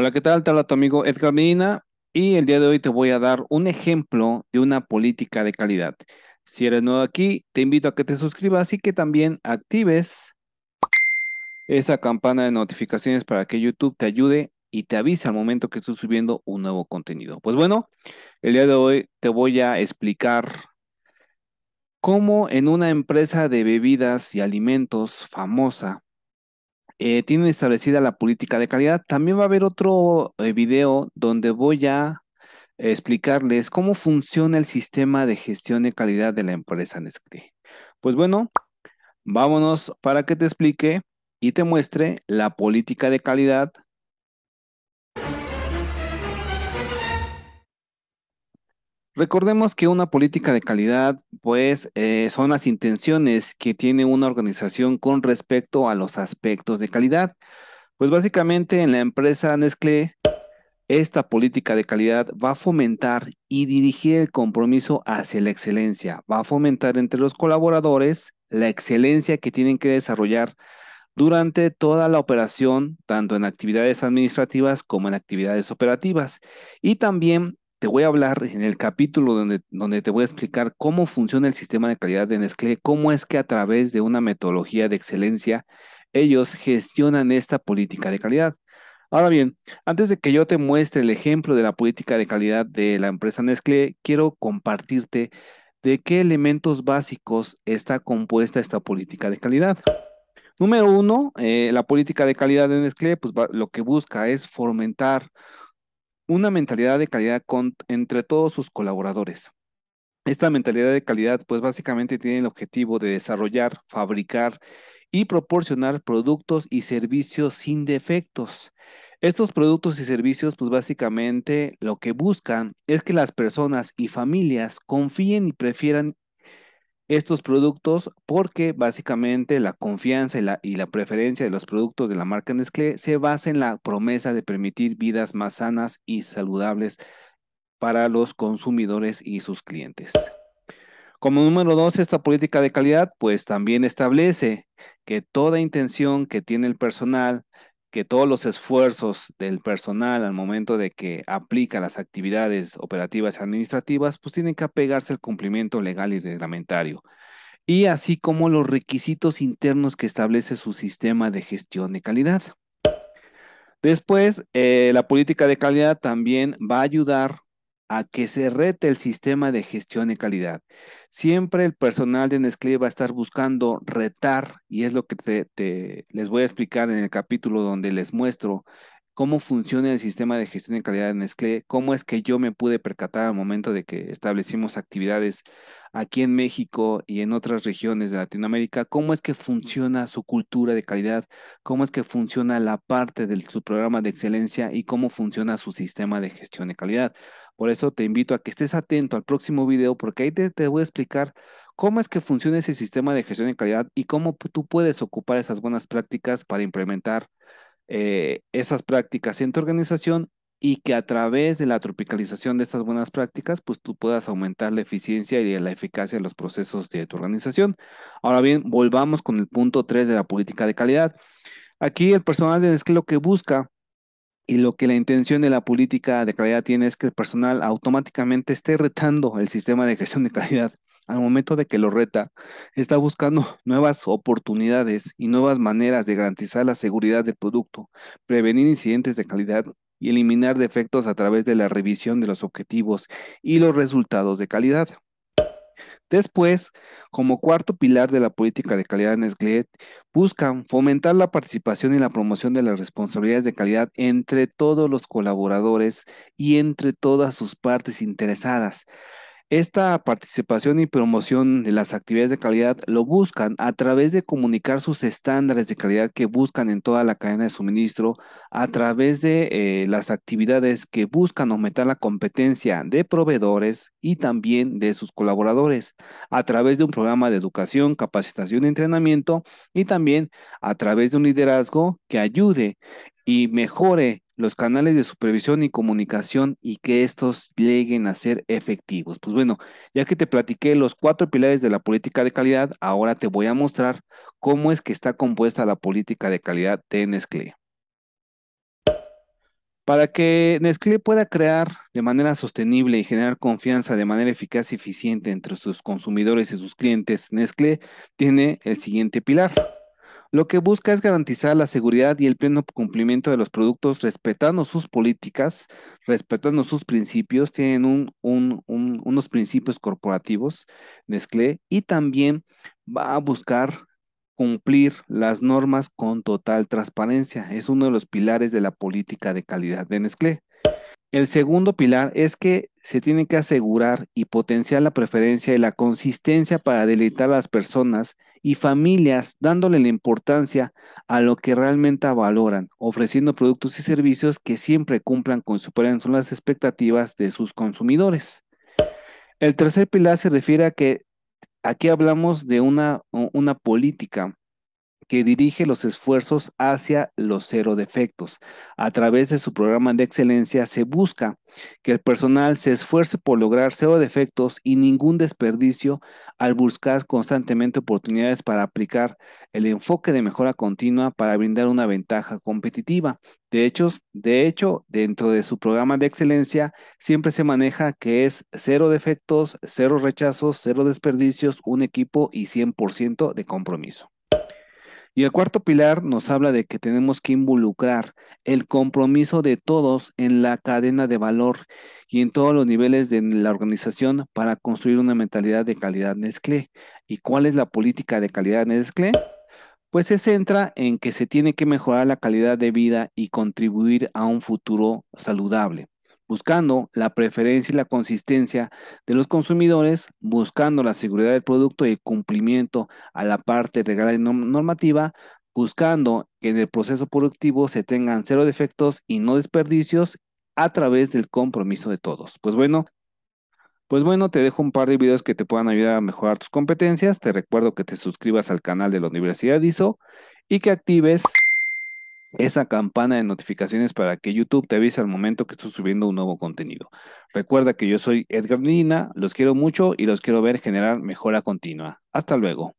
Hola, ¿qué tal? Te habla tu amigo Edgar Medina y el día de hoy te voy a dar un ejemplo de una política de calidad. Si eres nuevo aquí, te invito a que te suscribas y que también actives esa campana de notificaciones para que YouTube te ayude y te avise al momento que estoy subiendo un nuevo contenido. Pues bueno, el día de hoy te voy a explicar cómo en una empresa de bebidas y alimentos famosa eh, tienen establecida la política de calidad. También va a haber otro eh, video donde voy a explicarles cómo funciona el sistema de gestión de calidad de la empresa Nestlé. Pues bueno, vámonos para que te explique y te muestre la política de calidad Recordemos que una política de calidad, pues, eh, son las intenciones que tiene una organización con respecto a los aspectos de calidad. Pues básicamente en la empresa Nestlé, esta política de calidad va a fomentar y dirigir el compromiso hacia la excelencia, va a fomentar entre los colaboradores la excelencia que tienen que desarrollar durante toda la operación, tanto en actividades administrativas como en actividades operativas. Y también te voy a hablar en el capítulo donde, donde te voy a explicar cómo funciona el sistema de calidad de Nestlé, cómo es que a través de una metodología de excelencia ellos gestionan esta política de calidad. Ahora bien, antes de que yo te muestre el ejemplo de la política de calidad de la empresa Nestlé, quiero compartirte de qué elementos básicos está compuesta esta política de calidad. Número uno, eh, la política de calidad de Nestlé, pues lo que busca es fomentar una mentalidad de calidad entre todos sus colaboradores. Esta mentalidad de calidad, pues básicamente tiene el objetivo de desarrollar, fabricar y proporcionar productos y servicios sin defectos. Estos productos y servicios, pues básicamente lo que buscan es que las personas y familias confíen y prefieran estos productos porque básicamente la confianza y la, preferencia de los productos de la marca Nestlé se basa en la promesa de permitir vidas más sanas y saludables para los consumidores y sus clientes. Como número dos, esta política de calidad pues también establece que toda intención que tiene el personal que todos los esfuerzos del personal al momento de que aplica las actividades operativas y administrativas, pues tienen que apegarse al cumplimiento legal y reglamentario, y así como los requisitos internos que establece su sistema de gestión de calidad. Después, eh, la política de calidad también va a ayudar a que se rete el sistema de gestión y calidad. Siempre el personal de Nestlé va a estar buscando retar, y es lo que te, les voy a explicar en el capítulo donde les muestro cómo funciona el sistema de gestión de calidad en Nestlé, cómo es que yo me pude percatar al momento de que establecimos actividades aquí en México y en otras regiones de Latinoamérica, cómo es que funciona su cultura de calidad, cómo es que funciona la parte de su programa de excelencia y cómo funciona su sistema de gestión de calidad. Por eso te invito a que estés atento al próximo video porque ahí te, te voy a explicar cómo es que funciona ese sistema de gestión de calidad y cómo tú puedes ocupar esas buenas prácticas para implementar eh, esas prácticas en tu organización y que a través de la tropicalización de estas buenas prácticas, pues tú puedas aumentar la eficiencia y la eficacia de los procesos de tu organización. Ahora bien, volvamos con el punto 3 de la política de calidad. Aquí el personal es que lo que busca y lo que la intención de la política de calidad tiene es que el personal automáticamente esté retando el sistema de gestión de calidad al momento de que lo reta, está buscando nuevas oportunidades y nuevas maneras de garantizar la seguridad del producto, prevenir incidentes de calidad y eliminar defectos a través de la revisión de los objetivos y los resultados de calidad. Después, como cuarto pilar de la política de calidad en Nestlé, buscan fomentar la participación y la promoción de las responsabilidades de calidad entre todos los colaboradores y entre todas sus partes interesadas, esta participación y promoción de las actividades de calidad lo buscan a través de comunicar sus estándares de calidad que buscan en toda la cadena de suministro, a través de eh, las actividades que buscan aumentar la competencia de proveedores y también de sus colaboradores, a través de un programa de educación, capacitación y entrenamiento y también a través de un liderazgo que ayude y mejore los canales de supervisión y comunicación y que estos lleguen a ser efectivos. Pues bueno, ya que te platiqué los cuatro pilares de la política de calidad, ahora te voy a mostrar cómo es que está compuesta la política de calidad de Nestlé. Para que Nestlé pueda crear de manera sostenible y generar confianza de manera eficaz y eficiente entre sus consumidores y sus clientes, Nestlé tiene el siguiente pilar lo que busca es garantizar la seguridad y el pleno cumplimiento de los productos respetando sus políticas, respetando sus principios, tienen unos principios corporativos Nestlé y también va a buscar cumplir las normas con total transparencia. Es uno de los pilares de la política de calidad de Nestlé. El segundo pilar es que se tiene que asegurar y potenciar la preferencia y la consistencia para deleitar a las personas y familias dándole la importancia a lo que realmente valoran, ofreciendo productos y servicios que siempre cumplan con superen las expectativas de sus consumidores. El tercer pilar se refiere a que aquí hablamos de una, una política que dirige los esfuerzos hacia los cero defectos. A través de su programa de excelencia se busca que el personal se esfuerce por lograr cero defectos y ningún desperdicio al buscar constantemente oportunidades para aplicar el enfoque de mejora continua para brindar una ventaja competitiva. De hecho, de hecho, dentro de su programa de excelencia siempre se maneja que es cero defectos, cero rechazos, cero desperdicios, un equipo y 100% de compromiso. Y el cuarto pilar nos habla de que tenemos que involucrar el compromiso de todos en la cadena de valor y en todos los niveles de la organización para construir una mentalidad de calidad Nestlé. ¿Y cuál es la política de calidad Nestlé? Pues se centra en que se tiene que mejorar la calidad de vida y contribuir a un futuro saludable buscando la preferencia y la consistencia de los consumidores, buscando la seguridad del producto y el cumplimiento a la parte legal y normativa, buscando que en el proceso productivo se tengan cero defectos y no desperdicios a través del compromiso de todos. Pues bueno, pues bueno, te dejo un par de videos que te puedan ayudar a mejorar tus competencias. Te recuerdo que te suscribas al canal de la Universidad ISO y que actives esa campana de notificaciones para que YouTube te avise al momento que estoy subiendo un nuevo contenido. Recuerda que yo soy Edgar Nina, los quiero mucho y los quiero ver generar mejora continua. Hasta luego.